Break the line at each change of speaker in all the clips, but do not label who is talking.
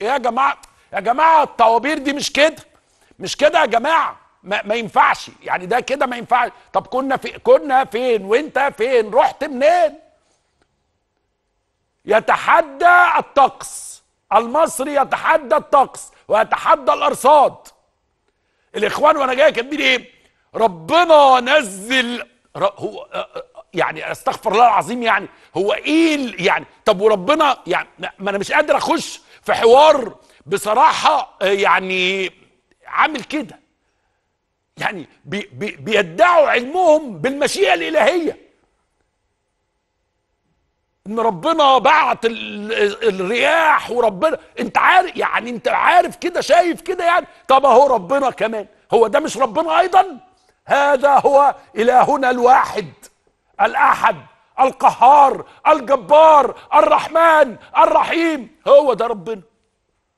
ايه يا جماعه يا جماعه الطوابير دي مش كده مش كده يا جماعه ما, ما ينفعش يعني ده كده ما ينفعش طب كنا في كنا فين وانت فين رحت منين يتحدى الطقس المصري يتحدى الطقس ويتحدى الارصاد الاخوان وانا جاي كاتبين ايه ربنا نزل هو يعني استغفر الله العظيم يعني هو ايه يعني طب وربنا يعني ما انا مش قادر اخش في حوار بصراحه آه، يعني عامل كده يعني بي بي بيدعوا علمهم بالمشيئه الالهيه ان ربنا بعت الرياح وربنا انت عارف يعني انت عارف كده شايف كده يعني طب اهو ربنا كمان هو ده مش ربنا ايضا هذا هو الهنا الواحد الأحد القهار الجبار الرحمن الرحيم هو ده ربنا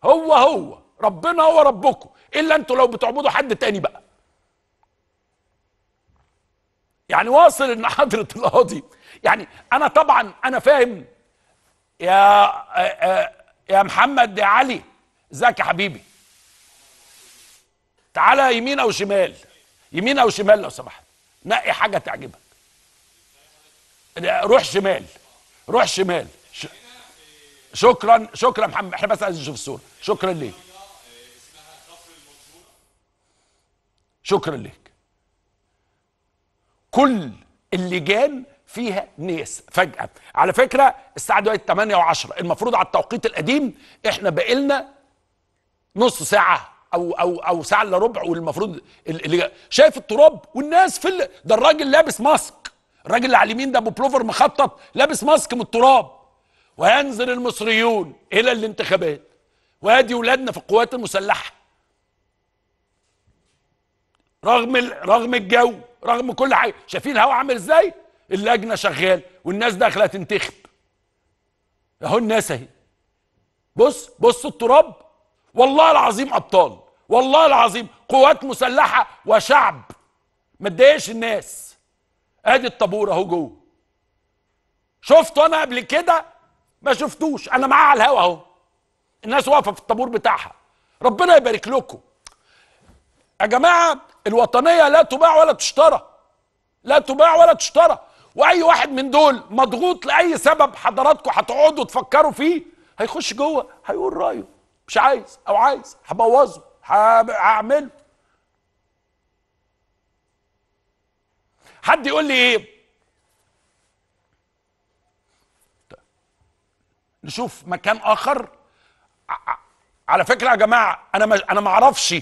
هو هو ربنا هو ربكم إلا أنتوا لو بتعبدوا حد تاني بقى يعني واصل ان حضره القاضي يعني انا طبعا انا فاهم يا آه، آه، يا محمد يا علي ازيك يا حبيبي تعالى يمين او شمال يمين او شمال لو سمحت نقي حاجه تعجبك روح شمال روح شمال ش... شكرا شكرا محمد احنا بس عايزين نشوف الصوره شكرا ليك شكرا ليك كل اللجان فيها ناس فجأة على فكرة الساعة دلوقتي 8 و10 المفروض على التوقيت القديم احنا بقيلنا نص ساعة او او او ساعة الا ربع والمفروض اللي شايف التراب والناس في ال... ده الراجل لابس ماسك الراجل اللي على اليمين ده ابو بلوفر مخطط لابس ماسك من التراب وينزل المصريون الى الانتخابات وادي ولادنا في القوات المسلحه رغم رغم الجو رغم كل حاجه شايفين الهوا عامل ازاي اللجنه شغال والناس داخله تنتخب اهو الناس اهي بص بص التراب والله العظيم ابطال والله العظيم قوات مسلحه وشعب ما تضايقش الناس ادي الطابور اهو جوه شفته انا قبل كده ما شفتوش انا معاه على الهوا اهو الناس واقفه في الطابور بتاعها ربنا يبارك لكم يا جماعه الوطنيه لا تباع ولا تشترى لا تباع ولا تشترى واي واحد من دول مضغوط لاي سبب حضراتكم هتقعدوا تفكروا فيه هيخش جوه هيقول رايه مش عايز او عايز هبوظه هعمله حد يقول لي ايه نشوف مكان اخر على فكره يا جماعه انا ما انا ما اعرفش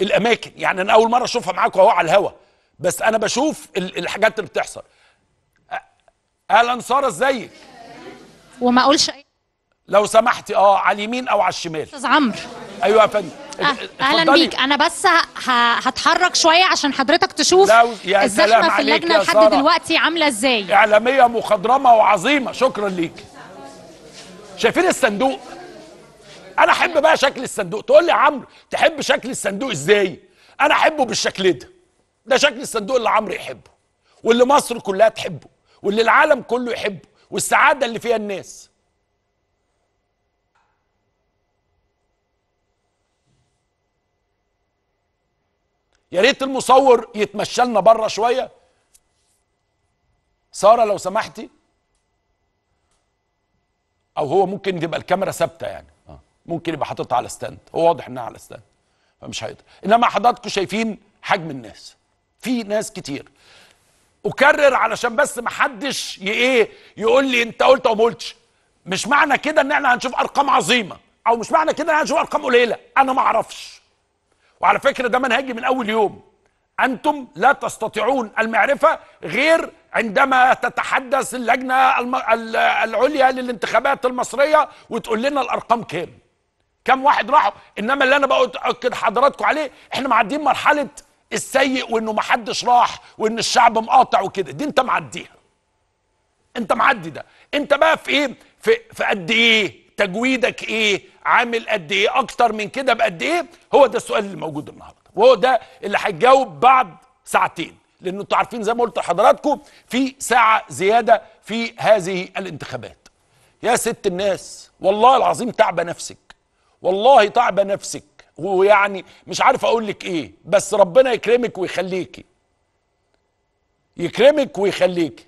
الاماكن يعني انا اول مره اشوفها معاكم اهو على الهوا بس انا بشوف الحاجات اللي بتحصل اهلا ساره ازيك وما اقولش لو سمحتي اه على اليمين او على الشمال استاذ عمرو ايوه يا فندم أه، اهلا بيك انا بس هتحرك شويه عشان حضرتك تشوف يا الزحمه في اللجنه لحد دلوقتي عامله ازاي اعلاميه مخضرمه وعظيمه شكرا ليك شايفين الصندوق انا احب بقى شكل الصندوق تقول لي يا عمرو تحب شكل الصندوق ازاي انا احبه بالشكل ده ده شكل الصندوق اللي عمرو يحبه واللي مصر كلها تحبه واللي العالم كله يحبه والسعاده اللي فيها الناس يا ريت المصور يتمشى لنا بره شويه ساره لو سمحتي او هو ممكن تبقى الكاميرا ثابته يعني آه. ممكن يبقى حاططها على ستاند هو واضح انها على ستاند فمش هيقدر انما حضراتكم شايفين حجم الناس في ناس كتير اكرر علشان بس ما حدش ايه يقول لي انت قلت او ما قلتش مش معنى كده ان احنا هنشوف ارقام عظيمه او مش معنى كده ان احنا هنشوف ارقام قليله انا ما اعرفش وعلى فكرة ده منهجي من أول يوم أنتم لا تستطيعون المعرفة غير عندما تتحدث اللجنة العليا للانتخابات المصرية وتقول لنا الأرقام كام كم واحد راحوا إنما اللي أنا بأكد حضراتكم عليه إحنا معديين مرحلة السيء وإنه محدش راح وإن الشعب مقاطع وكده دي أنت معديها أنت معدي ده أنت بقى في إيه في, في قد إيه تجويدك ايه عامل قد ايه اكتر من كده بقد ايه هو ده السؤال اللي موجود النهارده وهو ده اللي هتجاوب بعد ساعتين لانه انتوا عارفين زي ما قلت لحضراتكم في ساعه زياده في هذه الانتخابات يا ست الناس والله العظيم تعبه نفسك والله تعبه نفسك ويعني مش عارف اقول لك ايه بس ربنا يكرمك ويخليكي يكرمك ويخليكي